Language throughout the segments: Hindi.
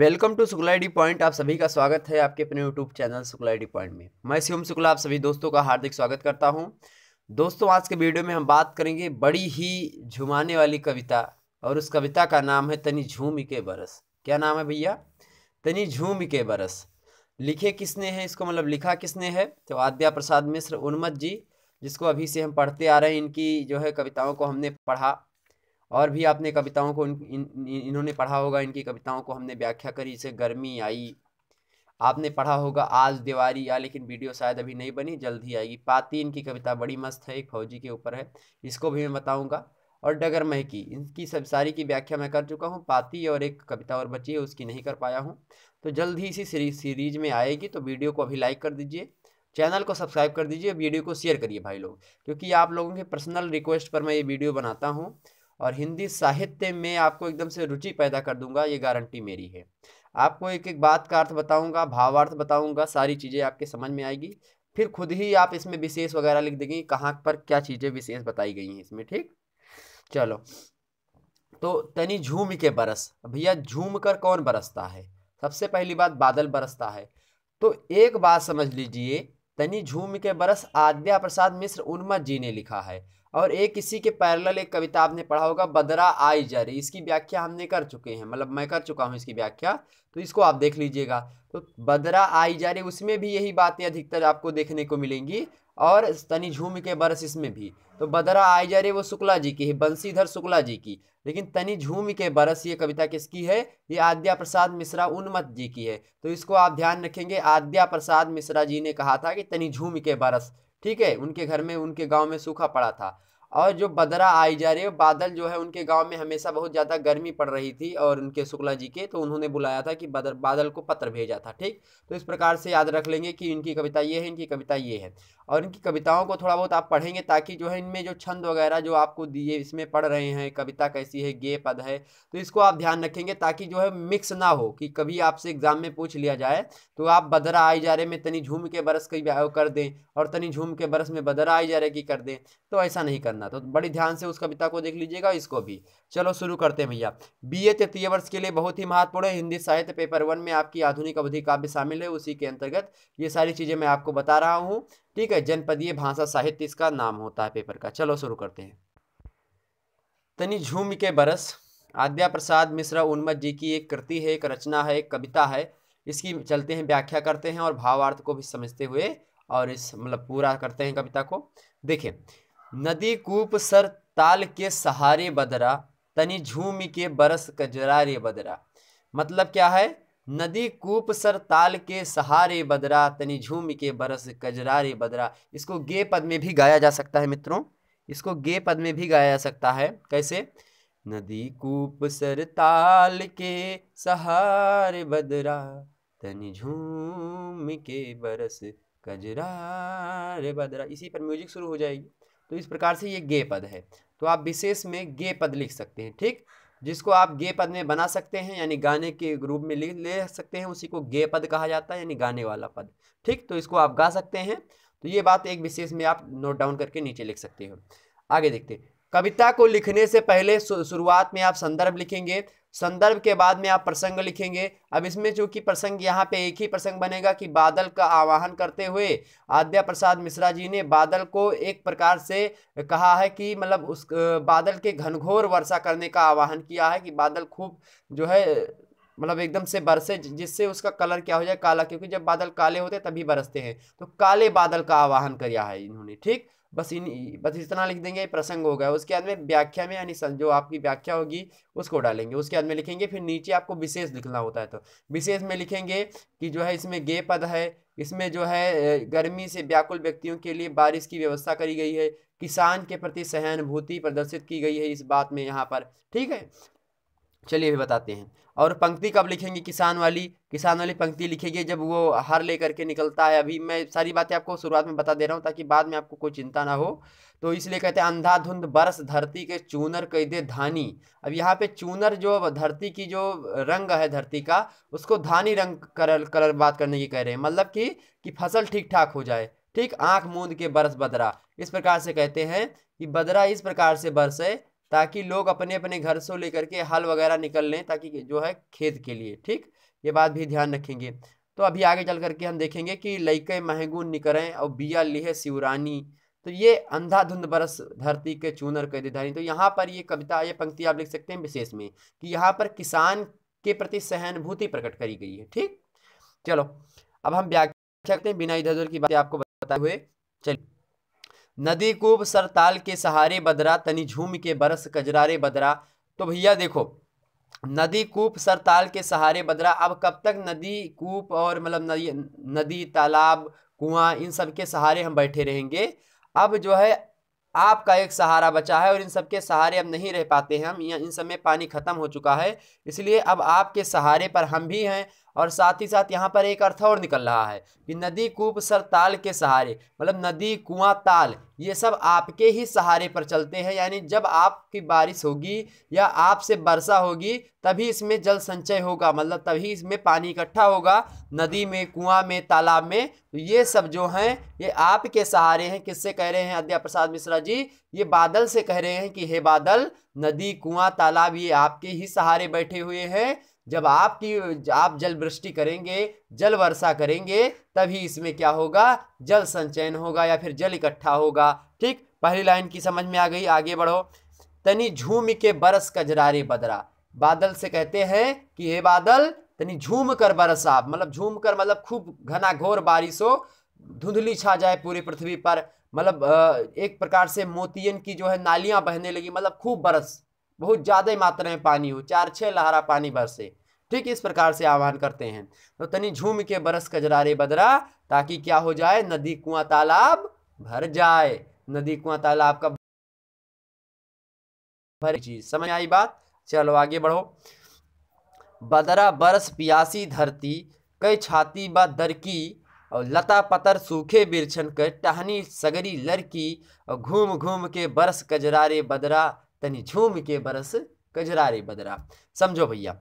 welcome to Shukla D point आप सभी का स्वागत है आपके अपने YouTube channel Shukla D point में मैं शिवम शुक्ला आप सभी दोस्तों का हार्दिक स्वागत करता हूं दोस्तों आज के वीडियो में हम बात करेंगे बड़ी ही झुमाने वाली कविता और उस कविता का नाम है तनी झूम के बरस क्या नाम है भैया तनी झूम के बरस लिखे किसने हैं इसको मतलब लिखा किसने है तो आद्या प्रसाद मिश्र उन्मत जी जिसको अभी से हम पढ़ते आ रहे हैं इनकी जो है कविताओं को हमने पढ़ा और भी आपने कविताओं को इन, इन, इन्होंने पढ़ा होगा इनकी कविताओं को हमने व्याख्या करी इसे गर्मी आई आपने पढ़ा होगा आज दिवारी या लेकिन वीडियो शायद अभी नहीं बनी जल्द ही आएगी पाती इनकी कविता बड़ी मस्त है एक फौजी के ऊपर है इसको भी मैं बताऊंगा और मह की इनकी सब सारी की व्याख्या मैं कर चुका हूँ पाती और एक कविता और बची है उसकी नहीं कर पाया हूँ तो जल्द ही इसी सीरीज सीरीज में आएगी तो वीडियो को अभी लाइक कर दीजिए चैनल को सब्सक्राइब कर दीजिए वीडियो को शेयर करिए भाई लोग क्योंकि आप लोगों के पर्सनल रिक्वेस्ट पर मैं ये वीडियो बनाता हूँ और हिंदी साहित्य में आपको एकदम से रुचि पैदा कर दूंगा ये गारंटी मेरी है आपको एक एक बात का अर्थ बताऊंगा भावार्थ बताऊंगा सारी चीज़ें आपके समझ में आएगी फिर खुद ही आप इसमें विशेष वगैरह लिख देंगे कहाँ पर क्या चीज़ें विशेष बताई गई हैं इसमें ठीक चलो तो तनी झूम के बरस भैया झूम कर कौन बरसता है सबसे पहली बात बादल बरसता है तो एक बात समझ लीजिए तनी झूम के बरस आद्या प्रसाद मिश्र उन्मत जी ने लिखा है और एक इसी के पैरल एक कविता आपने पढ़ा होगा बदरा आई जरी इसकी व्याख्या हमने कर चुके हैं मतलब मैं कर चुका हूँ इसकी व्याख्या तो इसको आप देख लीजिएगा तो बदरा आई जारी उसमें भी यही बातें अधिकतर आपको देखने को मिलेंगी और तनी झूम के बरस इसमें भी तो बदरा आई जा रही वो शुक्ला जी की है बंसीधर शुक्ला जी की लेकिन तनी झूम के बरस ये कविता किसकी है ये आद्या प्रसाद मिश्रा उन्मत जी की है तो इसको आप ध्यान रखेंगे आद्या प्रसाद मिश्रा जी ने कहा था कि तनी झूम के बरस ठीक है उनके घर में उनके गांव में सूखा पड़ा था और जो बदरा आई जा रही है बादल जो है उनके गांव में हमेशा बहुत ज़्यादा गर्मी पड़ रही थी और उनके शुक्ला जी के तो उन्होंने बुलाया था कि बदर बादल को पत्र भेजा था ठीक तो इस प्रकार से याद रख लेंगे कि इनकी कविता ये है इनकी कविता ये है और इनकी कविताओं को थोड़ा बहुत आप पढ़ेंगे ताकि जो है इनमें जो छंद वगैरह जो आपको दिए इसमें पढ़ रहे हैं कविता कैसी है गे पद है तो इसको आप ध्यान रखेंगे ताकि जो है मिक्स ना हो कि कभी आपसे एग्जाम में पूछ लिया जाए तो आप बदरा आई जा रहे में तनी झूम के बरस की कर दें और तनी झूम के बरस में बदरा आई जा रहे की कर दें तो ऐसा नहीं करना करना तो बड़े ध्यान से उस कविता को देख लीजिएगा इसको भी चलो शुरू करते हैं भैया बीए तृतीय वर्ष के लिए बहुत ही महत्वपूर्ण है हिंदी साहित्य पेपर वन में आपकी आधुनिक अवधि काव्य शामिल है उसी के अंतर्गत ये सारी चीज़ें मैं आपको बता रहा हूँ ठीक है जनपदीय भाषा साहित्य इसका नाम होता है पेपर का चलो शुरू करते हैं तनि झूम के बरस आद्या प्रसाद मिश्रा उन्मत जी की एक कृति है एक रचना है एक कविता है इसकी चलते हैं व्याख्या करते हैं और भावार्थ को भी समझते हुए और इस मतलब पूरा करते हैं कविता को देखें नदी कूप सर ताल के सहारे बदरा तनी झूम के बरस कजरारे बदरा मतलब क्या है नदी कूप सर ताल के सहारे बदरा तनी झूम के बरस कजरारे बदरा इसको गे पद में भी गाया जा सकता है मित्रों इसको गे पद में भी गाया जा सकता है कैसे नदी कूप सर ताल के सहारे बदरा तनी झूम के बरस कजरारे बदरा इसी पर म्यूजिक शुरू हो जाएगी तो इस प्रकार से ये गे पद है तो आप विशेष में गे पद लिख सकते हैं ठीक जिसको आप गे पद में बना सकते हैं यानी गाने के रूप में ले सकते हैं उसी को गे पद कहा जाता है यानी गाने वाला पद ठीक तो इसको आप गा सकते हैं तो ये बात एक विशेष में आप नोट डाउन करके नीचे लिख सकते हो आगे देखते हैं कविता को लिखने से पहले शुरुआत में आप संदर्भ लिखेंगे संदर्भ के बाद में आप प्रसंग लिखेंगे अब इसमें चूंकि प्रसंग यहाँ पे एक ही प्रसंग बनेगा कि बादल का आवाहन करते हुए आद्या प्रसाद मिश्रा जी ने बादल को एक प्रकार से कहा है कि मतलब उस बादल के घनघोर वर्षा करने का आवाहन किया है कि बादल खूब जो है मतलब एकदम से बरसे जिससे उसका कलर क्या हो जाए काला क्योंकि जब बादल काले होते तभी बरसते हैं तो काले बादल का आवाहन किया है इन्होंने ठीक बस इन बस इतना लिख देंगे प्रसंग होगा उसके बाद में व्याख्या में यानी जो आपकी व्याख्या होगी उसको डालेंगे उसके बाद में लिखेंगे फिर नीचे आपको विशेष लिखना होता है तो विशेष में लिखेंगे कि जो है इसमें गे पद है इसमें जो है गर्मी से व्याकुल व्यक्तियों के लिए बारिश की व्यवस्था करी गई है किसान के प्रति सहानुभूति प्रदर्शित की गई है इस बात में यहाँ पर ठीक है चलिए भी बताते हैं और पंक्ति कब लिखेंगे किसान वाली किसान वाली पंक्ति लिखेंगे जब वो हर ले करके निकलता है अभी मैं सारी बातें आपको शुरुआत में बता दे रहा हूँ ताकि बाद में आपको कोई चिंता ना हो तो इसलिए कहते हैं अंधाधुंध बरस धरती के चूनर कई दे धानी अब यहाँ पे चूनर जो धरती की जो रंग है धरती का उसको धानी रंग कलर कलर बात करने की कह रहे हैं मतलब कि कि फसल ठीक ठाक हो जाए ठीक आंख मूंद के बरस बदरा इस प्रकार से कहते हैं कि बदरा इस प्रकार से बरसे ताकि लोग अपने अपने घर से लेकर के हल वगैरह निकल लें ताकि जो है खेत के लिए ठीक ये बात भी ध्यान रखेंगे तो अभी आगे चल करके हम देखेंगे कि लईके महंगून निकरें और बिया लिहे सिवरानी तो ये अंधाधुंध बरस धरती के चूनर कह धारी तो यहाँ पर ये कविता ये पंक्ति आप लिख सकते हैं विशेष में कि यहाँ पर किसान के प्रति सहानुभूति प्रकट करी गई है ठीक चलो अब हम व्याख्या करते हैं बिना इधर उधर की बात आपको बताए हुए चलिए नदी कूब सरताल के सहारे बदरा तनी झूम के बरस कजरारे बदरा तो भैया देखो नदी कूप सरताल के सहारे बदरा अब कब तक नदी कूप और मतलब नदी नदी तालाब कुआं इन सब के सहारे हम बैठे रहेंगे अब जो है आपका एक सहारा बचा है और इन सब के सहारे अब नहीं रह पाते हैं हम इन सब में पानी ख़त्म हो चुका है इसलिए अब आपके सहारे पर हम भी हैं और साथ ही साथ यहाँ पर एक अर्थ और निकल रहा है कि नदी कूप सर ताल के सहारे मतलब नदी कुआं ताल ये सब आपके ही सहारे पर चलते हैं यानी जब आपकी बारिश होगी या आपसे वर्षा होगी तभी इसमें जल संचय होगा मतलब तभी इसमें पानी इकट्ठा होगा नदी में कुआं में तालाब में तो ये सब जो हैं ये आपके सहारे हैं किससे कह रहे हैं अद्या प्रसाद मिश्रा जी ये बादल से कह रहे हैं कि हे बादल नदी कुआं तालाब ये आपके ही सहारे बैठे हुए हैं जब आपकी आप जल वृष्टि करेंगे जल वर्षा करेंगे तभी इसमें क्या होगा जल संचयन होगा या फिर जल इकट्ठा होगा ठीक पहली लाइन की समझ में आ गई आगे बढ़ो तनी झूम के बरस कजरारे बदरा बादल से कहते हैं कि हे बादल तनी झूम कर बरस आप मतलब झूम कर मतलब खूब घना घोर बारिश हो धुंधली छा जाए पूरी पृथ्वी पर मतलब एक प्रकार से मोतियन की जो है नालियां बहने लगी मतलब खूब बरस बहुत ज़्यादा मात्रा में पानी हो चार छः लहरा पानी बरसे ठीक इस प्रकार से आह्वान करते हैं तो तनी झूम के बरस कजरारे बदरा ताकि क्या हो जाए नदी कुआं तालाब भर जाए नदी कुआं तालाब का भर जी समझ आई बात चलो आगे बढ़ो बदरा बरस पियासी धरती कई छाती बा दरकी और लता पतर सूखे बिरछन कर टहनी सगरी लड़की और घूम घूम के बरस कजरारे बदरा तनी झूम के बरस कजरा रे बदरा समझो भैया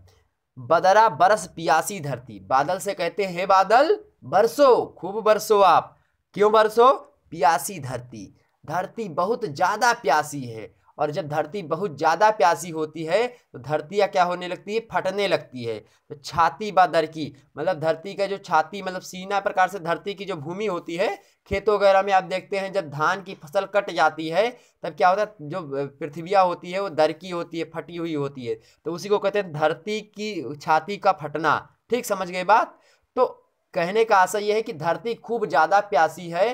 बदरा बरस पियासी धरती बादल से कहते हैं बादल बरसो खूब बरसो आप क्यों बरसो पियासी धरती धरती बहुत ज़्यादा प्यासी है और जब धरती बहुत ज़्यादा प्यासी होती है तो धरती या क्या होने लगती है फटने लगती है तो छाती व दरकी मतलब धरती का जो छाती मतलब सीना प्रकार से धरती की जो भूमि होती है खेतों वगैरह में आप देखते हैं जब धान की फसल कट जाती है तब क्या होता है जो पृथ्वियाँ होती है वो दरकी होती है फटी हुई होती है तो उसी को कहते हैं धरती की छाती का फटना ठीक समझ गए बात तो कहने का आशा यह है कि धरती खूब ज़्यादा प्यासी है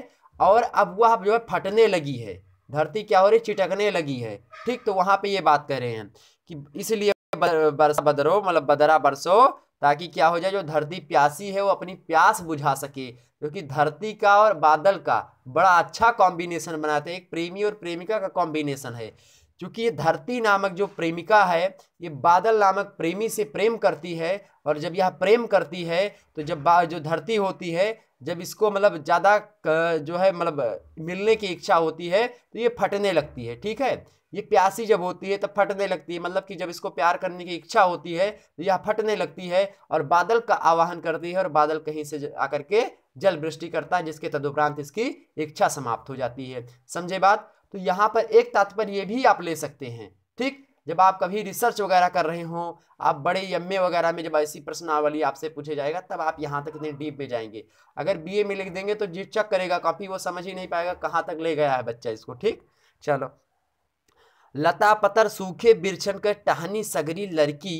और अब वह जो है फटने लगी है धरती क्या हो रही चिटकने लगी है ठीक तो वहाँ पे ये बात कर रहे हैं कि इसलिए बरसा बदरो मतलब बदरा बरसो ताकि क्या हो जाए जो धरती प्यासी है वो अपनी प्यास बुझा सके क्योंकि धरती का और बादल का बड़ा अच्छा कॉम्बिनेशन बनाते हैं एक प्रेमी और प्रेमिका का कॉम्बिनेशन है क्योंकि ये धरती नामक जो प्रेमिका है ये बादल नामक प्रेमी से प्रेम करती है और जब यह प्रेम करती है तो जब जो धरती होती है जब इसको मतलब ज़्यादा जो है मतलब मिलने की इच्छा होती है तो ये फटने लगती है ठीक है ये प्यासी जब होती है तब फटने लगती है मतलब कि जब इसको प्यार करने की इच्छा होती है तो यह फटने लगती है और बादल का आवाहन करती है और बादल कहीं से आकर के जल वृष्टि करता है जिसके तदुपरांत इसकी इच्छा समाप्त हो जाती है समझे बात तो यहाँ पर एक तात्पर्य भी आप ले सकते हैं ठीक जब आप कभी रिसर्च वगैरह कर रहे हो आप बड़े एम वगैरह में जब ऐसी प्रश्नावली आपसे पूछे जाएगा तब आप यहाँ तक इतने डीप में जाएंगे अगर बीए में लिख देंगे तो जी चक करेगा काफ़ी वो समझ ही नहीं पाएगा कहाँ तक ले गया है बच्चा इसको ठीक चलो लता पतर सूखे बिरछन कर टहनी सगरी लड़की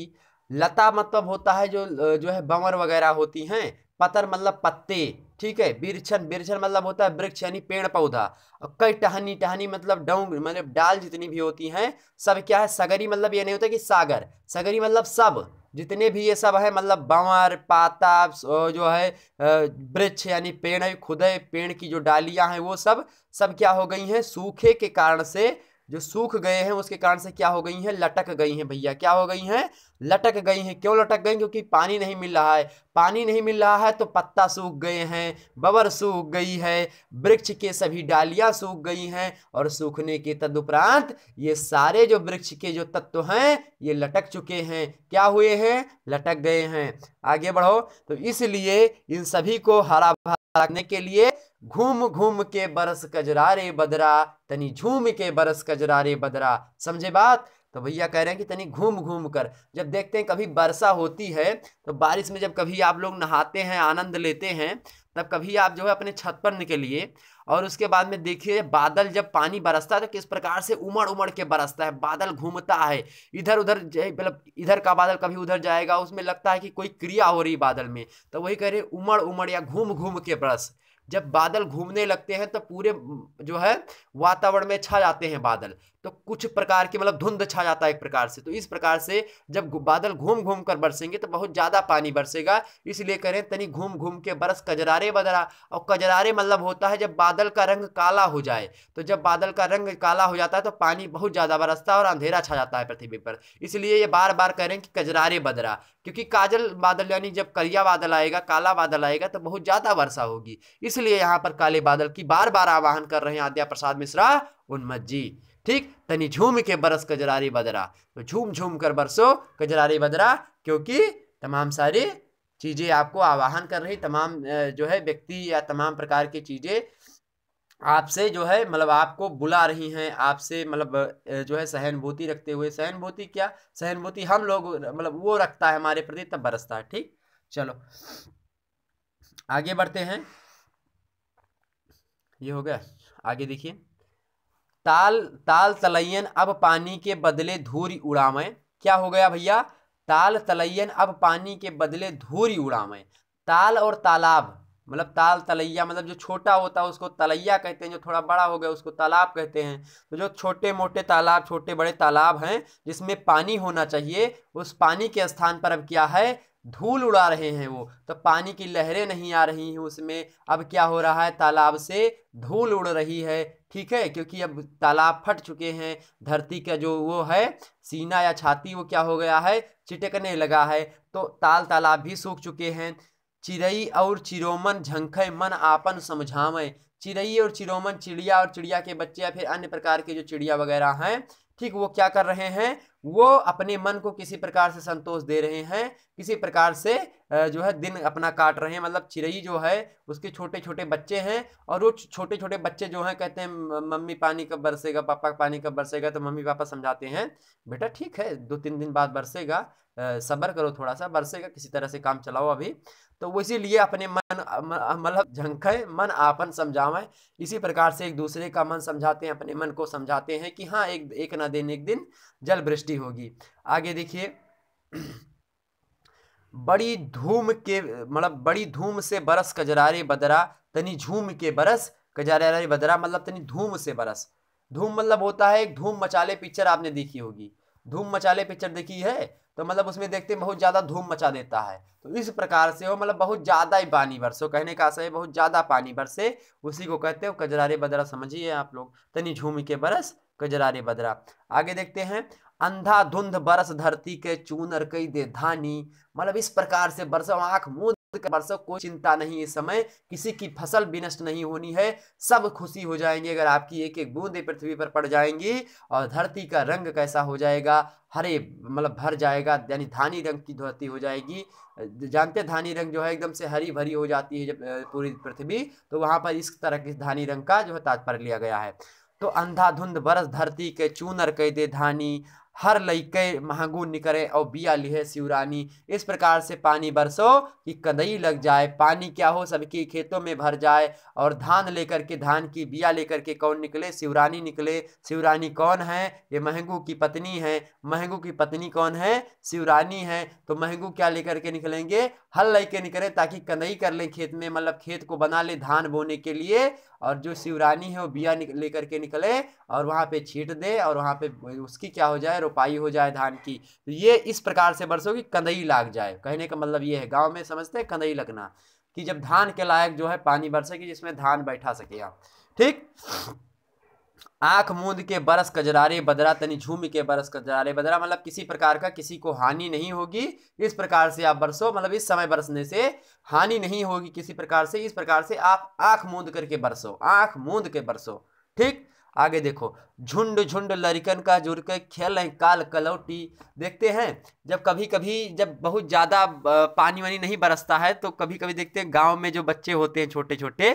लता मतलब होता है जो जो है बंवर वगैरह होती हैं पतर मतलब पत्ते ठीक है बिरछन बिरछन मतलब होता है वृक्ष यानी पेड़ पौधा और कई टहनी टहनी मतलब डोंग मतलब डाल जितनी भी होती हैं सब क्या है सगरी मतलब ये नहीं होता कि सागर सगरी मतलब सब जितने भी ये सब है मतलब बंवर पाता जो है वृक्ष यानी पेड़ है खुदे पेड़ की जो डालियां हैं वो सब सब क्या हो गई हैं सूखे के कारण से जो सूख गए हैं उसके कारण से क्या हो गई हैं लटक गई हैं भैया क्या हो गई हैं लटक गई हैं क्यों लटक गई क्योंकि पानी नहीं मिल रहा है पानी नहीं मिल रहा है तो पत्ता सूख गए हैं बबर सूख गई है वृक्ष के सभी डालियाँ सूख गई हैं और सूखने के तदुपरांत ये सारे जो वृक्ष के जो तत्व हैं ये लटक चुके हैं क्या हुए हैं लटक गए हैं आगे बढ़ो तो इसलिए इन सभी को हरा भरा रखने के लिए घूम घूम के बरस कजरा रे बदरा तनी झूम के बरस कजरा रे बदरा समझे बात तो भैया कह रहे हैं कि तनी घूम घूम कर जब देखते हैं कभी वर्षा होती है तो बारिश में जब कभी आप लोग नहाते हैं आनंद लेते हैं तब कभी आप जो है अपने छत पर निकलिए और उसके बाद में देखिए बादल जब पानी बरसता है तो किस प्रकार से उमड़ उमड़ के बरसता है बादल घूमता है इधर उधर मतलब इधर का बादल कभी उधर जाएगा उसमें लगता है कि कोई क्रिया हो रही बादल में तो वही कह रहे उमड़ उमड़ या घूम घूम के बरस जब बादल घूमने लगते हैं तो पूरे जो है वातावरण में छा जाते हैं बादल तो कुछ प्रकार की मतलब धुंध छा जाता है एक प्रकार से तो इस प्रकार से जब बादल घूम घूम कर बरसेंगे तो बहुत ज़्यादा पानी बरसेगा इसलिए कह रहे हैं तनी घूम घूम के बरस कजरारे बदरा और कजरारे मतलब होता है जब बादल का रंग काला हो जाए तो जब बादल का रंग काला हो जाता है तो पानी बहुत ज़्यादा बरसता है और अंधेरा छा जाता है पृथ्वी पर इसलिए ये बार बार कह रहे हैं कि कजरारे बदरा क्योंकि काजल बादल यानी जब करिया बादल आएगा काला बादल आएगा तो बहुत ज़्यादा वर्षा होगी इसलिए यहाँ पर काले बादल की बार बार आवाहन कर रहे हैं आद्या प्रसाद मिश्रा उन्मत जी ठीक तनी झूम के बरस कजरारी बदरा तो झूम झूम कर बरसो कजरारी बदरा क्योंकि तमाम सारी चीज़ें आपको आवाहन कर रही तमाम जो है व्यक्ति या तमाम प्रकार की चीज़ें आपसे जो है मतलब आपको बुला रही हैं आपसे मतलब जो है सहानुभूति रखते हुए सहानुभूति क्या सहानुभूति हम लोग मतलब वो रखता है हमारे प्रति तब बरसता है ठीक चलो आगे बढ़ते हैं ये हो गया आगे देखिए ताल ताल तलैयन अब पानी के बदले धूरी उड़ावें क्या हो गया भैया ताल तलैयन अब पानी के बदले धूरी उड़ावें ताल और तालाब मतलब ताल तलैया मतलब जो छोटा होता है उसको तलैया कहते हैं जो थोड़ा बड़ा हो गया उसको तालाब कहते हैं तो जो छोटे मोटे तालाब छोटे बड़े तालाब हैं जिसमें पानी होना चाहिए उस पानी के स्थान पर अब क्या है धूल उड़ा रहे हैं वो तो पानी की लहरें नहीं आ रही हैं उसमें अब क्या हो रहा है तालाब से धूल उड़ रही है ठीक है क्योंकि अब तालाब फट चुके हैं धरती का जो वो है सीना या छाती वो क्या हो गया है चिटकने लगा है तो ताल तालाब भी सूख चुके हैं चिड़ई और चिरोमन झंखय मन आपन समझावें चिड़ई और चिरोमन चिड़िया और चिड़िया के बच्चे या फिर अन्य प्रकार के जो चिड़िया वगैरह हैं ठीक वो क्या कर रहे हैं वो अपने मन को किसी प्रकार से संतोष दे रहे हैं किसी प्रकार से जो है दिन अपना काट रहे हैं मतलब चिड़ई जो है उसके छोटे छोटे बच्चे हैं और वो छोटे छोटे बच्चे जो हैं कहते हैं मम्मी पानी कब बरसेगा पापा पानी कब बरसेगा तो मम्मी पापा समझाते हैं बेटा ठीक है दो तीन दिन बाद बरसेगा सब्र करो थोड़ा सा बरसेगा किसी तरह से काम चलाओ अभी तो वो इसीलिए अपने मन मतलब झंखे मन आपन समझावें इसी प्रकार से एक दूसरे का मन समझाते हैं अपने मन को समझाते हैं कि हाँ एक एक ना दिन एक दिन जल वृष्टि होगी आगे देखिए बड़ी धूम के मतलब बड़ी धूम से बरस कजरारे बदरा तनी झूम के बरस कजरारे बदरा मतलब तनी धूम से बरस धूम मतलब होता है एक धूम मचाले पिक्चर आपने देखी होगी धूम मचाले पिक्चर देखी है तो मतलब उसमें देखते हैं बहुत ज़्यादा धूम मचा देता है तो इस प्रकार से हो मतलब बहुत ज़्यादा ही पानी बरसो कहने का आशा है बहुत ज़्यादा पानी बरसे उसी को कहते हो कजरारे बदरा समझिए आप लोग तनी झूम के बरस कजरारे बदरा आगे देखते हैं अंधा धुंध बरस धरती के चूनर कई दे धानी मतलब इस प्रकार से बरसो आंख मुंह वर्षों कोई चिंता नहीं इस समय किसी की फसल भी नष्ट नहीं होनी है सब खुशी हो जाएंगे अगर आपकी एक एक बूंदे पृथ्वी पर पड़ जाएंगी और धरती का रंग कैसा हो जाएगा हरे मतलब भर जाएगा यानी धानी रंग की धरती हो जाएगी जानते धानी रंग जो है एकदम से हरी भरी हो जाती है जब पूरी पृथ्वी तो वहां पर इस तरह के धानी रंग का जो है तात्पर्य लिया गया है तो अंधाधुंध बरस धरती के चूनर कह दे धानी हर लइके महंगू निकरे और बिया लिहे सिवरानी इस प्रकार से पानी बरसो कि कदई लग जाए पानी क्या हो सबके खेतों में भर जाए और धान लेकर के धान की बिया लेकर के कौन निकले सिवरानी निकले सिवरानी कौन है ये महंगू की पत्नी है महंगू की पत्नी कौन है सिवरानी है तो महंगू क्या लेकर के निकलेंगे हल लग निकले ताकि कदई कर लें खेत में मतलब खेत को बना ले धान बोने के लिए और जो शिवरानी है वो बिया लेकर के निकले और वहाँ पे छीट दे और वहाँ पे उसकी क्या हो जाए रोपाई हो जाए धान की तो ये इस प्रकार से बरसों की कंदई लाग जाए कहने का मतलब ये है गाँव में समझते हैं कंदई लगना कि जब धान के लायक जो है पानी बरसे कि जिसमें धान बैठा सके आप ठीक आंख मूंद के बरस कजरारे बदरा तनी झूम के बरस कजरारे बदरा मतलब किसी प्रकार का किसी को हानि नहीं होगी इस प्रकार से आप बरसो मतलब इस समय बरसने से हानि नहीं होगी किसी प्रकार से इस प्रकार से आप आंख मूंद करके बरसो आंख मूंद के बरसो ठीक आगे देखो झुंड झुंड लरिकन का जुड़ के खेल रहे काल कलौटी देखते हैं जब कभी कभी जब बहुत ज़्यादा पानी वानी नहीं बरसता है तो कभी कभी देखते हैं गांव में जो बच्चे होते हैं छोटे छोटे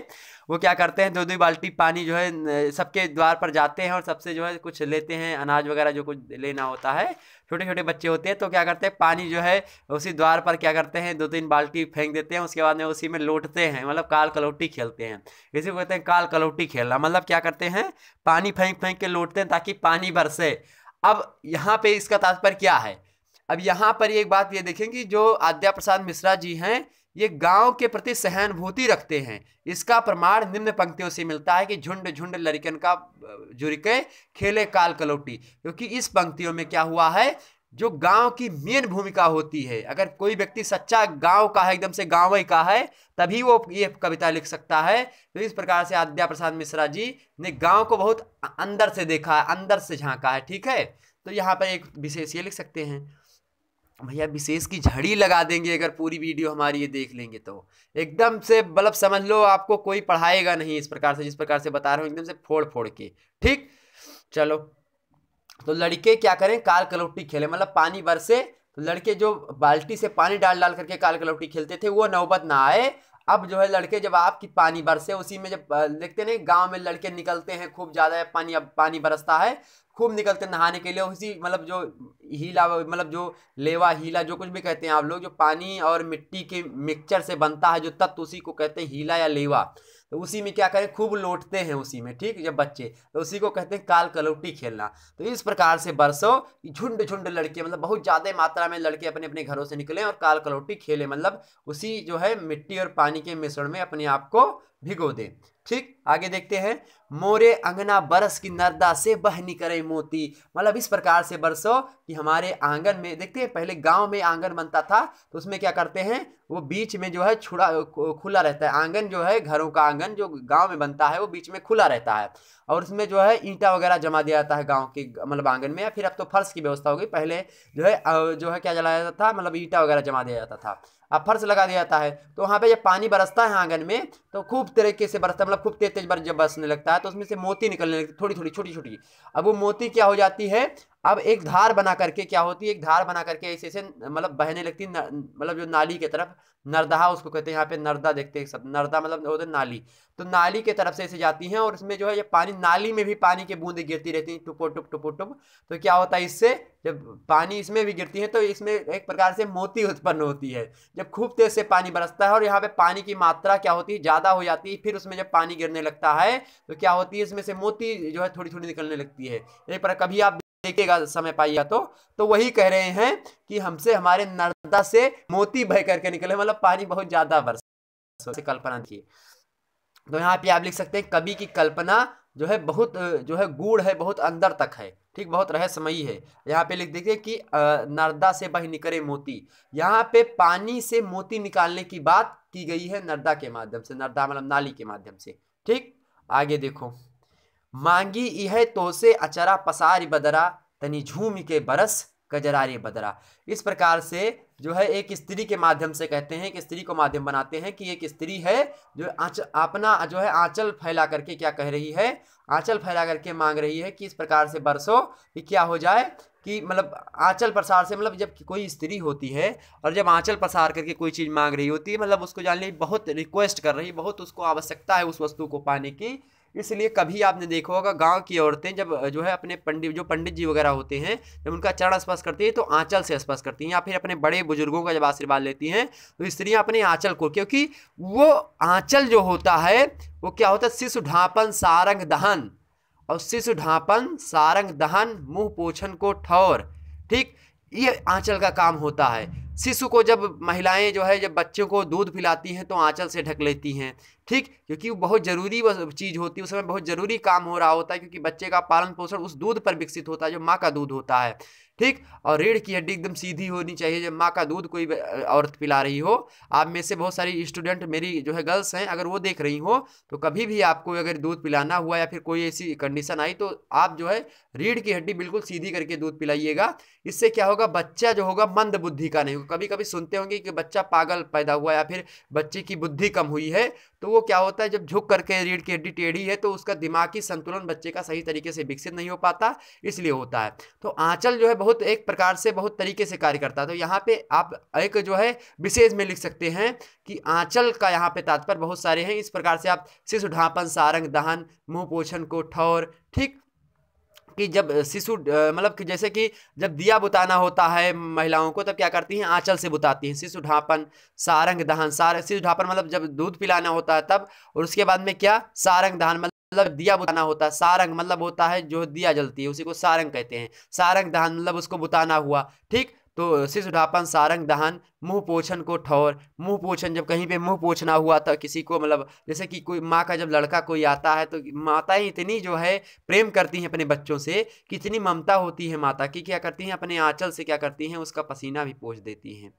वो क्या करते हैं दो दो बाल्टी पानी जो है सबके द्वार पर जाते हैं और सबसे जो है कुछ लेते हैं अनाज वगैरह जो कुछ लेना होता है छोटे छोटे बच्चे होते हैं तो क्या करते हैं पानी जो है उसी द्वार पर क्या करते हैं दो तीन बाल्टी फेंक देते हैं उसके बाद में उसी में लौटते हैं मतलब काल कलौटी खेलते हैं इसी को कहते हैं काल कलौटी खेलना मतलब क्या करते हैं पानी फेंक फेंक के लौटते हैं ताकि पानी बरसे अब यहाँ पे इसका तात्पर्य क्या है अब यहाँ पर एक बात ये देखें कि जो आद्या प्रसाद मिश्रा जी हैं ये गांव के प्रति सहानुभूति रखते हैं इसका प्रमाण निम्न पंक्तियों से मिलता है कि झुंड झुंड लड़कन का जुरिके खेले काल कलौटी क्योंकि इस पंक्तियों में क्या हुआ है जो गांव की मेन भूमिका होती है अगर कोई व्यक्ति सच्चा गांव का है एकदम से ही का है तभी वो ये कविता लिख सकता है तो इस प्रकार से आद्या प्रसाद मिश्रा जी ने गांव को बहुत अंदर से देखा है अंदर से झांका है ठीक है तो यहाँ पर एक विशेष ये लिख सकते हैं भैया विशेष की झड़ी लगा देंगे अगर पूरी वीडियो हमारी ये देख लेंगे तो एकदम से मतलब समझ लो आपको कोई पढ़ाएगा नहीं इस प्रकार से जिस प्रकार से बता रहे हो एकदम से फोड़ फोड़ के ठीक चलो तो लड़के क्या करें काल कलौटी खेले मतलब पानी बरसे तो लड़के जो बाल्टी से पानी डाल डाल करके काल कलौटी खेलते थे वो नौबत ना आए अब जो है लड़के जब आपकी पानी बरसे उसी में जब देखते नहीं गांव में लड़के निकलते हैं खूब ज़्यादा पानी अब पानी बरसता है खूब निकलते नहाने के लिए उसी मतलब जो हीला मतलब जो लेवा हीला जो कुछ भी कहते हैं आप लोग जो पानी और मिट्टी के मिक्सचर से बनता है जो तत्व उसी को कहते हैं हीला या लेवा तो उसी में क्या करें खूब लौटते हैं उसी में ठीक जब बच्चे तो उसी को कहते हैं काल कलौटी खेलना तो इस प्रकार से बरसों झुंड झुंड लड़के मतलब बहुत ज़्यादा मात्रा में लड़के अपने अपने घरों से निकले और काल कलौटी खेले मतलब उसी जो है मिट्टी और पानी के मिश्रण में अपने आप को भिगो दे ठीक आगे देखते हैं मोरे अंगना बरस की नर्दा से बह निकले मोती मतलब इस प्रकार से बरसो कि हमारे आंगन में देखते हैं पहले गांव में आंगन बनता था तो उसमें क्या करते हैं वो बीच में जो है छुड़ा खुला रहता है आंगन जो है घरों का आंगन आंगन जो गांव में बनता है वो बीच में खुला रहता है और उसमें जो है ईंटा वगैरह जमा दिया जाता है गांव के मतलब आंगन में या फिर अब तो फर्श की व्यवस्था हो गई पहले जो है जो है क्या जलाया जाता था मतलब ईंटा वगैरह जमा दिया जाता था अब फर्श लगा दिया जाता है तो वहाँ पर जब पानी बरसता है आंगन में तो खूब तरीके से बरसता है मतलब खूब तेज तेज बार जब बरसने लगता है तो उसमें से मोती निकलने लगती थोड़ी थोड़ी छोटी छोटी अब वो मोती क्या हो जाती है अब एक धार बना करके क्या होती है एक धार बना करके ऐसे ऐसे मतलब बहने लगती है मतलब जो नाली की तरफ नर्दहा उसको कहते हैं यहाँ पे नर्दा देखते हैं सब नर्दा मतलब होते नाली तो नाली के तरफ से ऐसे जाती हैं और इसमें जो है ये पानी नाली में भी पानी की बूंदे गिरती रहती हैं टुपो टुप टुपो टुप तो क्या होता है इससे जब पानी इसमें भी गिरती है तो इसमें एक प्रकार से मोती उत्पन्न होती है जब खूब तेज से पानी बरसता है और यहाँ पे पानी की मात्रा क्या होती है ज़्यादा हो जाती है फिर उसमें जब पानी गिरने लगता है तो क्या होती है इसमें से मोती जो है थोड़ी थोड़ी निकलने लगती है एक पर कभी आप देखिएगा समय पाइया तो तो वही कह रहे हैं कि हमसे हमारे नर्मदा से मोती बह करके निकले मतलब पानी बहुत ज्यादा बरसा कल्पना थी तो यहाँ पे आप लिख सकते हैं कवि की कल्पना जो है बहुत जो है गूढ़ है बहुत अंदर तक है ठीक बहुत रहस्यमयी है यहाँ पे लिख देखिए कि नर्दा से बह निकले मोती यहाँ पे पानी से मोती निकालने की बात की गई है नर्दा के माध्यम से नर्दा मतलब नाली के माध्यम से ठीक आगे देखो मांगी यह तो से अचरा पसारी बदरा तनी झूम के बरस गजरारी बदरा इस प्रकार से जो है एक स्त्री के माध्यम से कहते हैं कि स्त्री को माध्यम बनाते हैं कि एक स्त्री है जो आच अपना जो है आंचल फैला करके क्या कह रही है आंचल फैला करके मांग रही है कि इस प्रकार से बरसो कि क्या हो जाए कि मतलब आंचल प्रसार से मतलब जब कोई स्त्री होती है और जब आंचल प्रसार करके कोई चीज़ मांग रही होती है मतलब उसको जानने बहुत रिक्वेस्ट कर रही बहुत उसको आवश्यकता है उस वस्तु को पाने की इसलिए कभी आपने देखा होगा गांव की औरतें जब जो है अपने पंडित जो पंडित जी वगैरह होते हैं जब उनका चरण स्पर्श करती है तो आंचल से स्पर्श करती हैं या फिर अपने बड़े बुजुर्गों का जब आशीर्वाद लेती हैं तो स्त्रियाँ अपने आंचल को क्योंकि वो आंचल जो होता है वो क्या होता है शिशु ढापन सारंग दहन और शिशु ढापन सारंग दहन मुँह पोछन को ठौर ठीक ये आंचल का काम होता है शिशु को जब महिलाएं जो है जब बच्चों को दूध पिलाती हैं तो आंचल से ढक लेती हैं ठीक क्योंकि वो बहुत ज़रूरी चीज़ होती है उस समय बहुत ज़रूरी काम हो रहा होता है क्योंकि बच्चे का पालन पोषण उस दूध पर विकसित होता है जो माँ का दूध होता है ठीक और रीढ़ की हड्डी एकदम सीधी होनी चाहिए जब माँ का दूध कोई औरत पिला रही हो आप में से बहुत सारी स्टूडेंट मेरी जो है गर्ल्स हैं अगर वो देख रही हो तो कभी भी आपको अगर दूध पिलाना हुआ या फिर कोई ऐसी कंडीशन आई तो आप जो है रीढ़ की हड्डी बिल्कुल सीधी करके दूध पिलाइएगा इससे क्या होगा बच्चा जो होगा मंद बुद्धि का नहीं कभी कभी सुनते होंगे कि बच्चा पागल पैदा हुआ या फिर बच्चे की बुद्धि कम हुई है तो वो क्या होता है जब झुक करके रीढ़ की हड्डी टेढ़ी है तो उसका दिमागी संतुलन बच्चे का सही तरीके से विकसित नहीं हो पाता इसलिए होता है तो आंचल जो है बहुत एक प्रकार से बहुत तरीके से कार्य करता है तो यहाँ पे आप एक जो है विशेष में लिख सकते हैं कि आंचल का यहाँ पे तात्पर्य बहुत सारे हैं इस प्रकार से आप शिशु ढांपन सारंग दहन मुंह पोछन को ठौर ठीक कि जब शिशु मतलब कि जैसे कि जब दिया बुताना होता है महिलाओं को तब क्या करती हैं आंचल से बुताती हैं शिशु ढापन सारंग दहन सार शिशु ढापन मतलब जब दूध पिलाना होता है तब और उसके बाद में क्या सारंग दहन मतलब दिया बुताना होता है सारंग मतलब होता है जो दिया जलती है उसी को सारंग कहते हैं सारंग दहन मतलब उसको बुताना हुआ ठीक तो ढापन सारंग दहन मुंह पोछन को ठौर मुंह पोछन जब कहीं पे मुंह पोछना हुआ था तो किसी को मतलब जैसे कि कोई माँ का जब लड़का कोई आता है तो माताएं इतनी जो है प्रेम करती हैं अपने बच्चों से कि इतनी ममता होती है माता की क्या करती हैं अपने आँचल से क्या करती हैं उसका पसीना भी पोछ देती हैं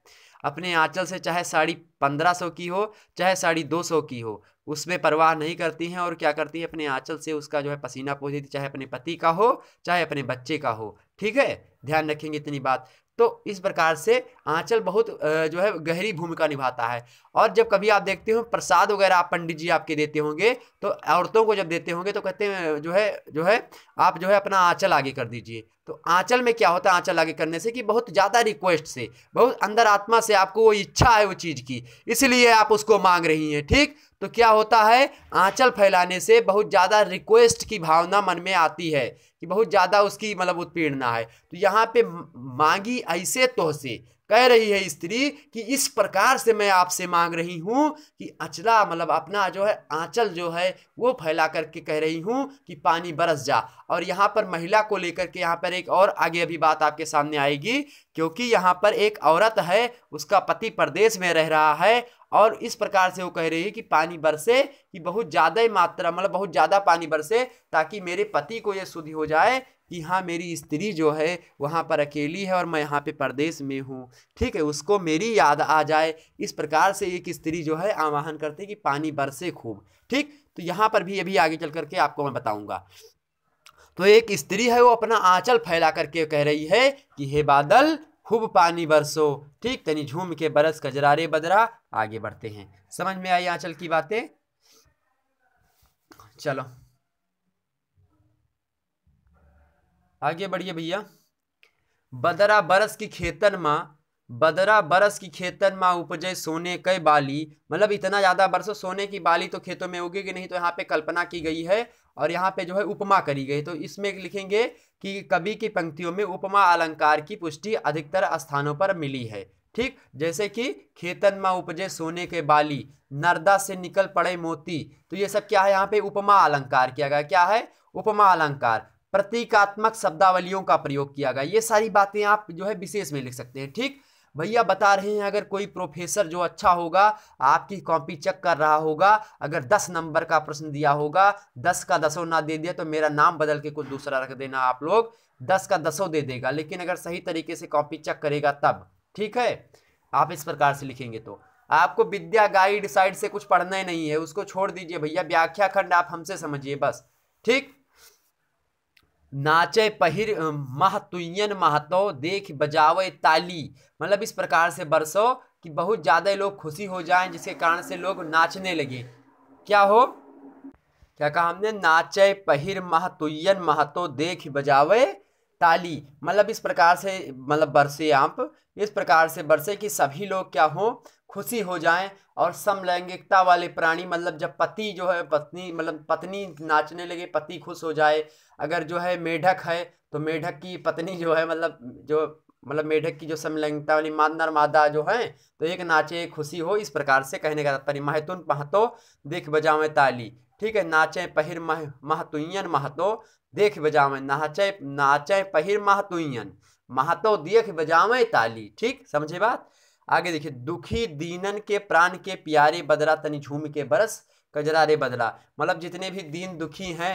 अपने आँचल से चाहे साड़ी पंद्रह सौ की हो चाहे साड़ी दो सौ की हो उसमें परवाह नहीं करती हैं और क्या करती हैं अपने आँचल से उसका जो है पसीना पोछ देती चाहे अपने पति का हो चाहे अपने बच्चे का हो ठीक है ध्यान रखेंगे इतनी बात तो इस प्रकार से आंचल बहुत जो है गहरी भूमिका निभाता है और जब कभी आप देखते हो प्रसाद वगैरह आप पंडित जी आपके देते होंगे तो औरतों को जब देते होंगे तो कहते हैं जो है जो है आप जो है अपना आंचल आगे कर दीजिए तो आंचल में क्या होता है आंचल आगे करने से कि बहुत ज़्यादा रिक्वेस्ट से बहुत अंदर आत्मा से आपको वो इच्छा है वो चीज़ की इसलिए आप उसको मांग रही हैं ठीक तो क्या होता है आंचल फैलाने से बहुत ज़्यादा रिक्वेस्ट की भावना मन में आती है कि बहुत ज़्यादा उसकी मतलब उत्पीड़ना है तो यहाँ पे मांगी ऐसे तोहसे कह रही है स्त्री कि इस प्रकार से मैं आपसे मांग रही हूँ कि अचला मतलब अपना जो है आंचल जो है वो फैला करके कह रही हूँ कि पानी बरस जा और यहाँ पर महिला को लेकर के यहाँ पर एक और आगे अभी बात आपके सामने आएगी क्योंकि यहाँ पर एक औरत है उसका पति प्रदेश में रह रहा है और इस प्रकार से वो कह रही है कि पानी बरसे कि बहुत ज़्यादा मात्रा मतलब बहुत ज़्यादा पानी बरसे ताकि मेरे पति को ये शुद्धि हो जाए कि हाँ मेरी स्त्री जो है वहाँ पर अकेली है और मैं यहाँ पे परदेश में हूँ ठीक है उसको मेरी याद आ जाए इस प्रकार से एक स्त्री जो है आवाहन करते हैं कि पानी बरसे खूब ठीक तो यहाँ पर भी अभी आगे चल करके आपको मैं बताऊँगा तो एक स्त्री है वो अपना आंचल फैला करके कह रही है कि हे बादल खूब पानी बरसो ठीक तनी झूम के बरस कजरारे बदरा आगे बढ़ते हैं समझ में आई आंचल की बातें चलो आगे बढ़िए भैया बदरा बरस की खेतन माँ बदरा बरस की खेतन माँ उपजे सोने कई बाली मतलब इतना ज़्यादा बरसो सोने की बाली तो खेतों में कि नहीं तो यहाँ पे कल्पना की गई है और यहाँ पे जो है उपमा करी गई तो इसमें लिखेंगे कि कवि की पंक्तियों में उपमा अलंकार की पुष्टि अधिकतर स्थानों पर मिली है ठीक जैसे कि खेतन माँ उपजे सोने के बाली नर्दा से निकल पड़े मोती तो ये सब क्या है यहाँ पे उपमा अलंकार किया गया क्या है उपमा अलंकार प्रतीकात्मक शब्दावलियों का प्रयोग किया गया ये सारी बातें आप जो है विशेष में लिख सकते हैं ठीक भैया बता रहे हैं अगर कोई प्रोफेसर जो अच्छा होगा आपकी कॉपी चेक कर रहा होगा अगर दस नंबर का प्रश्न दिया होगा दस का दसों ना दे दिया तो मेरा नाम बदल के कुछ दूसरा रख देना आप लोग दस का दसों दे देगा लेकिन अगर सही तरीके से कॉपी चेक करेगा तब ठीक है आप इस प्रकार से लिखेंगे तो आपको विद्या गाइड साइड से कुछ पढ़ना ही नहीं है उसको छोड़ दीजिए भैया व्याख्या खंड आप हमसे समझिए बस ठीक नाचे पहिर महतुयन महतो देख बजावे ताली मतलब इस प्रकार से बरसो कि बहुत ज़्यादा लोग खुशी हो जाएं जिसके कारण से लोग नाचने लगे क्या हो क्या कहा हमने नाचे पहिर महतुयन महतो देख बजावे ताली मतलब इस प्रकार से मतलब बरसे आप इस प्रकार से बरसे कि सभी लोग क्या हों खुशी हो जाएं और समलैंगिकता वाले प्राणी मतलब जब पति जो है पत्नी मतलब पत्नी नाचने लगे पति खुश हो जाए अगर जो है मेढक है तो मेढक की पत्नी जो है मतलब जो मतलब मेढक की जो समलैंगिकता वाली मादनर मादा जो है तो एक नाचे खुशी हो इस प्रकार से कहने का तात्पर्य महतुन पहतो देख बजावें ताली ठीक है नाचे पहिर मह महतुयन महतो देख बजावें नाचे नाचे पहिर महतुयन महतो देख बजावें ताली ठीक समझे बात आगे देखिए दुखी दीनन के प्राण के प्यारे बदरा तनि झूम के बरस कजरा रे बदला मतलब जितने भी दीन दुखी हैं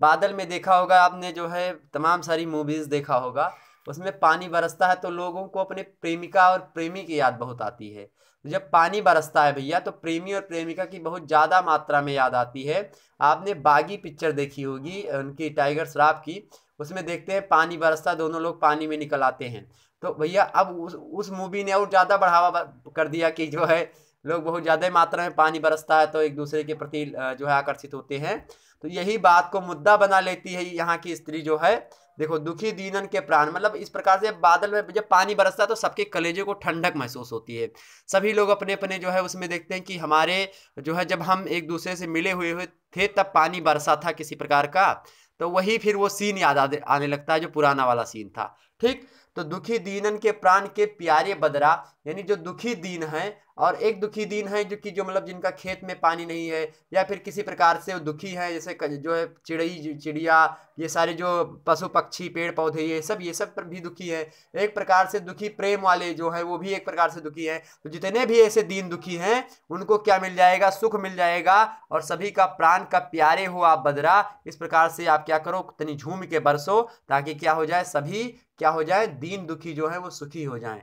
बादल में देखा होगा आपने जो है तमाम सारी मूवीज़ देखा होगा उसमें पानी बरसता है तो लोगों को अपने प्रेमिका और प्रेमी की याद बहुत आती है जब पानी बरसता है भैया तो प्रेमी और प्रेमिका की बहुत ज़्यादा मात्रा में याद आती है आपने बागी पिक्चर देखी होगी उनकी टाइगर श्राफ की उसमें देखते हैं पानी बरसता दोनों लोग पानी में निकल आते हैं तो भैया अब उस उस मूवी ने और ज़्यादा बढ़ावा कर दिया कि जो है लोग बहुत ज़्यादा मात्रा में पानी बरसता है तो एक दूसरे के प्रति जो है आकर्षित होते हैं तो यही बात को मुद्दा बना लेती है यहाँ की स्त्री जो है देखो दुखी दीनन के प्राण मतलब इस प्रकार से बादल में जब पानी बरसता है तो सबके कलेजे को ठंडक महसूस होती है सभी लोग अपने अपने जो है उसमें देखते हैं कि हमारे जो है जब हम एक दूसरे से मिले हुए हुए थे तब पानी बरसा था किसी प्रकार का तो वही फिर वो सीन याद आने लगता है जो पुराना वाला सीन था ठीक तो दुखी दीनन के प्राण के प्यारे बदरा यानी जो दुखी दीन है और एक दुखी दीन है जो कि जो मतलब जिनका खेत में पानी नहीं है या फिर किसी प्रकार से वो दुखी है जैसे जो है चिड़ई चिड़िया ये सारे जो पशु पक्षी पेड़ पौधे ये सब ये सब पर भी दुखी है एक प्रकार से दुखी प्रेम वाले जो है वो भी एक प्रकार से दुखी हैं तो जितने भी ऐसे दीन दुखी हैं उनको क्या मिल जाएगा सुख मिल जाएगा और सभी का प्राण का प्यारे हो आप बदरा इस प्रकार से आप क्या करो तनी झूम के बरसो ताकि क्या हो जाए सभी क्या हो जाए दीन दुखी जो है वो सुखी हो जाए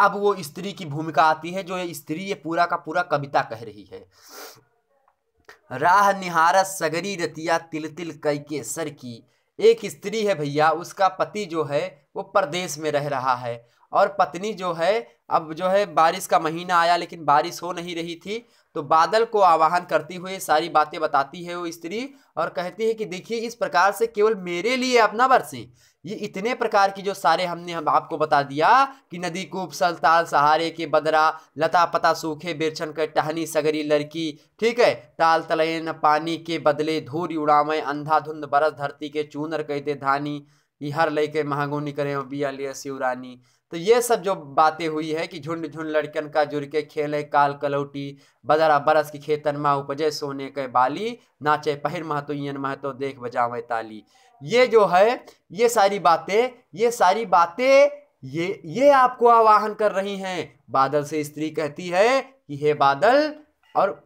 अब वो स्त्री की भूमिका आती है जो ये स्त्री ये पूरा का पूरा कविता कह रही है राह निहारा सगरी रतिया तिल तिल कई के सर की एक स्त्री है भैया उसका पति जो है वो प्रदेश में रह रहा है और पत्नी जो है अब जो है बारिश का महीना आया लेकिन बारिश हो नहीं रही थी तो बादल को आवाहन करती हुई सारी बातें बताती है वो स्त्री और कहती है कि देखिए इस प्रकार से केवल मेरे लिए आप ना बरसें ये इतने प्रकार की जो सारे हमने हम आपको बता दिया कि नदी कूप सलताल सहारे के बदरा लता पता सूखे बेरछन के टहनी सगरी लड़की ठीक है ताल तलैन पानी के बदले धूरी उड़ावे अंधा धुंध बरस धरती के चूनर कहते धानी हर लय के महागोनी करे बिया लिया शिवरानी तो ये सब जो बातें हुई है कि झुंड झुंड लड़कन का जुड़ के खेले काल कलौटी बदरा बरस की खेतन माँ उपजे सोने के बाली नाचे पहिर महतो यन महतो देख बजावे ताली ये जो है ये सारी बातें ये सारी बातें ये ये आपको आवाहन कर रही हैं बादल से स्त्री कहती है कि हे बादल और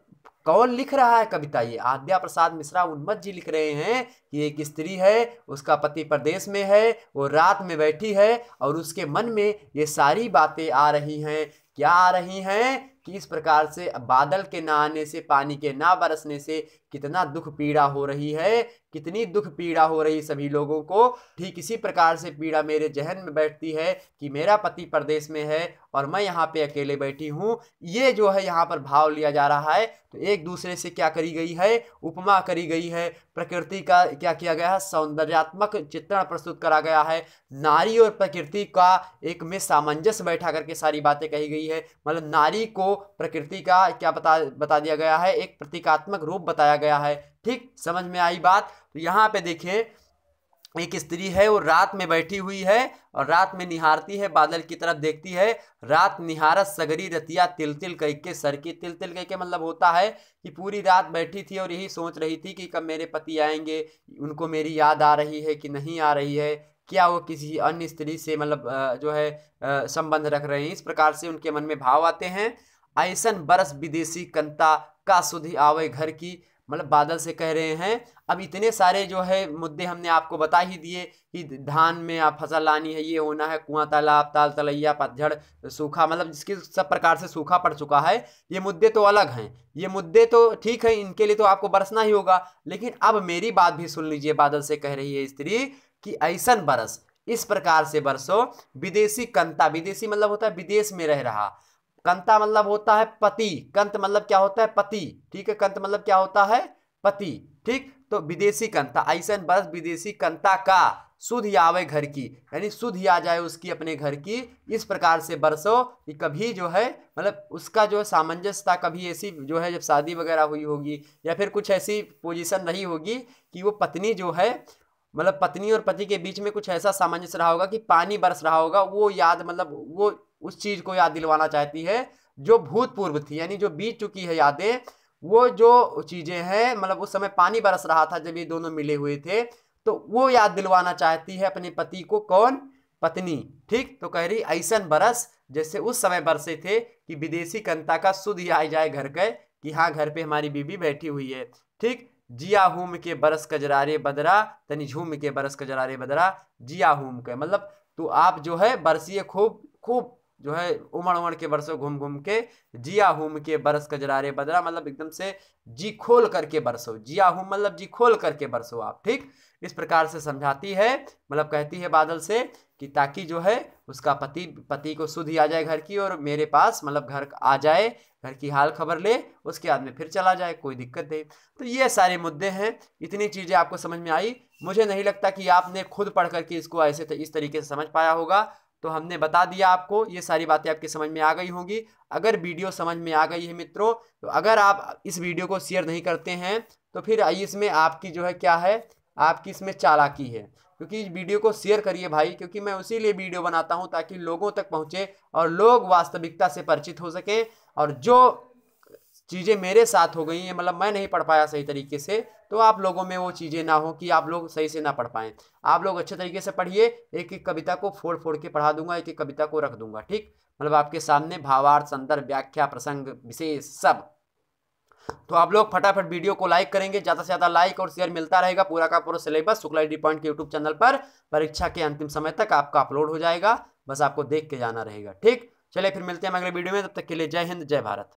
कौन लिख रहा है कविता ये आद्या प्रसाद मिश्रा उन्मत जी लिख रहे हैं कि एक स्त्री है उसका पति प्रदेश में है वो रात में बैठी है और उसके मन में ये सारी बातें आ रही हैं क्या आ रही हैं कि इस प्रकार से बादल के ना आने से पानी के ना बरसने से कितना दुख पीड़ा हो रही है कितनी दुख पीड़ा हो रही सभी लोगों को ठीक इसी प्रकार से पीड़ा मेरे जहन में बैठती है कि मेरा पति प्रदेश में है और मैं यहाँ पे अकेले बैठी हूँ ये जो है यहाँ पर भाव लिया जा रहा है तो एक दूसरे से क्या करी गई है उपमा करी गई है प्रकृति का क्या किया गया है सौंदर्यात्मक चित्रण प्रस्तुत करा गया है नारी और प्रकृति का एक में सामंजस्य बैठा करके सारी बातें कही गई है मतलब नारी को प्रकृति का क्या बता बता दिया गया है एक प्रतीकात्मक रूप बताया गया गया है ठीक समझ में आई बात तो यहाँ पे देखिए एक स्त्री है वो रात में बैठी हुई है और रात में निहारती है बादल की तरफ देखती है रात निहारत सगरी रतिया तिल तिल कह के सर की तिल तिल कह के मतलब होता है कि पूरी रात बैठी थी और यही सोच रही थी कि कब मेरे पति आएंगे उनको मेरी याद आ रही है कि नहीं आ रही है क्या वो किसी अन्य स्त्री से मतलब जो है संबंध रख रहे हैं इस प्रकार से उनके मन में भाव आते हैं ऐसन बरस विदेशी कंता का सुधि आवे घर की मतलब बादल से कह रहे हैं अब इतने सारे जो है मुद्दे हमने आपको बता ही दिए कि धान में आप फसल लानी है ये होना है कुआं तालाब ताल तलैया पतझड़ सूखा मतलब जिसके सब प्रकार से सूखा पड़ चुका है ये मुद्दे तो अलग हैं ये मुद्दे तो ठीक है इनके लिए तो आपको बरसना ही होगा लेकिन अब मेरी बात भी सुन लीजिए बादल से कह रही है स्त्री कि ऐसा बरस इस प्रकार से बरसो विदेशी कंता विदेशी मतलब होता है विदेश में रह रहा कंता मतलब होता है पति कंत मतलब क्या होता है पति ठीक है कंत मतलब क्या होता है पति ठीक तो विदेशी कंता ऐसा बस विदेशी कंता का सुध आवे घर की यानी सुध आ जाए उसकी अपने घर की इस प्रकार से बरसो कि कभी जो है मतलब उसका जो सामंजस्य कभी ऐसी जो है जब शादी वगैरह हुई होगी या फिर कुछ ऐसी पोजीशन रही होगी कि वो पत्नी जो है मतलब पत्नी और पति के बीच में कुछ ऐसा सामंजस्य रहा होगा कि पानी बरस रहा होगा वो याद मतलब वो उस चीज को याद दिलवाना चाहती है जो भूतपूर्व थी यानी जो बीत चुकी है यादें वो जो चीज़ें हैं मतलब उस समय पानी बरस रहा था जब ये दोनों मिले हुए थे तो वो याद दिलवाना चाहती है अपने पति को कौन पत्नी ठीक तो कह रही ऐसन बरस जैसे उस समय बरसे थे कि विदेशी कंता का सुध ही आ जाए घर गए कि हाँ घर पे हमारी बीबी बैठी हुई है ठीक जिया हूम के बरस कजरारे बदरा तनि झूम के बरस कजरारे बदरा जिया हूम के मतलब तो आप जो है बरसिए खूब खूब जो है उमड़ उमड़ के बरसो घूम घूम के जिया हूम के बरस कजरारे बदरा मतलब एकदम से जी खोल करके बरसो जिया हुम मतलब जी खोल करके बरसो आप ठीक इस प्रकार से समझाती है मतलब कहती है बादल से कि ताकि जो है उसका पति पति को सुध आ जाए घर की और मेरे पास मतलब घर आ जाए घर की हाल खबर ले उसके बाद में फिर चला जाए कोई दिक्कत नहीं तो ये सारे मुद्दे हैं इतनी चीज़ें आपको समझ में आई मुझे नहीं लगता कि आपने खुद पढ़ करके इसको ऐसे तो इस तरीके से समझ पाया होगा तो हमने बता दिया आपको ये सारी बातें आपकी समझ में आ गई होंगी अगर वीडियो समझ में आ गई है मित्रों तो अगर आप इस वीडियो को शेयर नहीं करते हैं तो फिर इसमें आपकी जो है क्या है आपकी इसमें चालाकी है क्योंकि इस वीडियो को शेयर करिए भाई क्योंकि मैं उसी लिए वीडियो बनाता हूँ ताकि लोगों तक पहुँचे और लोग वास्तविकता से परिचित हो सकें और जो चीज़ें मेरे साथ हो गई हैं मतलब मैं नहीं पढ़ पाया सही तरीके से तो आप लोगों में वो चीज़ें ना हो कि आप लोग सही से ना पढ़ पाएँ आप लोग अच्छे तरीके से पढ़िए एक एक कविता को फोड़ फोड़ के पढ़ा दूंगा एक एक कविता को रख दूंगा ठीक मतलब आपके सामने भावार्थ संदर्भ व्याख्या प्रसंग विशेष सब तो आप लोग फटाफट वीडियो को लाइक करेंगे ज़्यादा से ज़्यादा लाइक और शेयर मिलता रहेगा पूरा का पूरा सिलेबस शुक्ला डी पॉइंट के यूट्यूब चैनल पर परीक्षा के अंतिम समय तक आपका अपलोड हो जाएगा बस आपको देख के जाना रहेगा ठीक चलिए फिर मिलते हैं अगले वीडियो में तब तक के लिए जय हिंद जय भारत